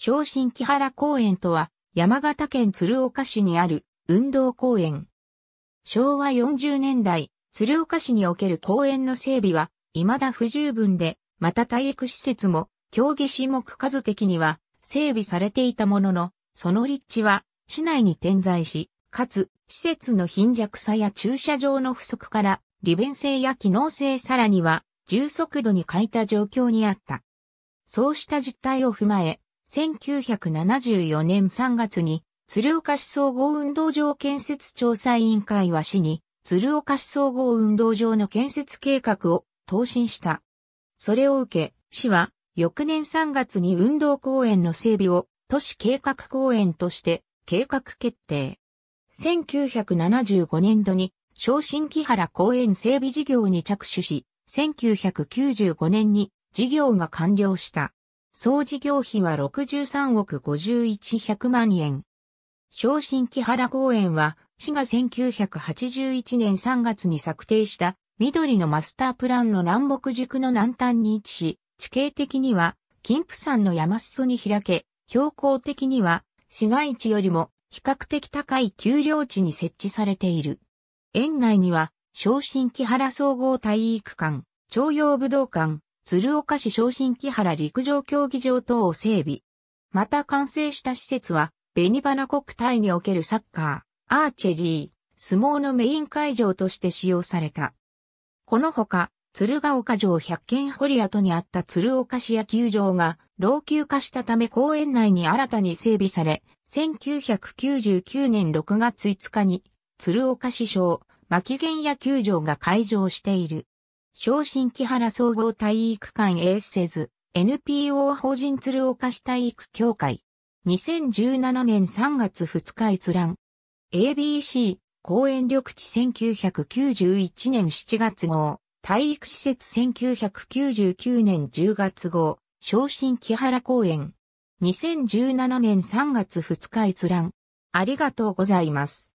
昇進木原公園とは、山形県鶴岡市にある運動公園。昭和40年代、鶴岡市における公園の整備は、未だ不十分で、また体育施設も、競技種目数的には、整備されていたものの、その立地は、市内に点在し、かつ、施設の貧弱さや駐車場の不足から、利便性や機能性さらには、重速度に欠いた状況にあった。そうした実態を踏まえ、1974年3月に、鶴岡市総合運動場建設調査委員会は市に、鶴岡市総合運動場の建設計画を答申した。それを受け、市は、翌年3月に運動公園の整備を都市計画公園として計画決定。1975年度に、昇進木原公園整備事業に着手し、1995年に事業が完了した。総事業費は63億5 1 0 0万円。昇進木原公園は、市が1981年3月に策定した緑のマスタープランの南北軸の南端に位置し、地形的には金峰山の山裾に開け、標高的には市街地よりも比較的高い丘陵地に設置されている。園内には、昇進木原総合体育館、徴用武道館、鶴岡市昇進木原陸上競技場等を整備。また完成した施設は、紅花国体におけるサッカー、アーチェリー、相撲のメイン会場として使用された。このほか、鶴岡城百軒堀跡にあった鶴岡市野球場が老朽化したため公園内に新たに整備され、1999年6月5日に鶴岡市小牧原野球場が開場している。昇進木原総合体育館エッセズ、NPO 法人鶴岡市体育協会。2017年3月2日閲覧。ABC、公園緑地1991年7月号、体育施設1999年10月号、昇進木原公園。2017年3月2日閲覧。ありがとうございます。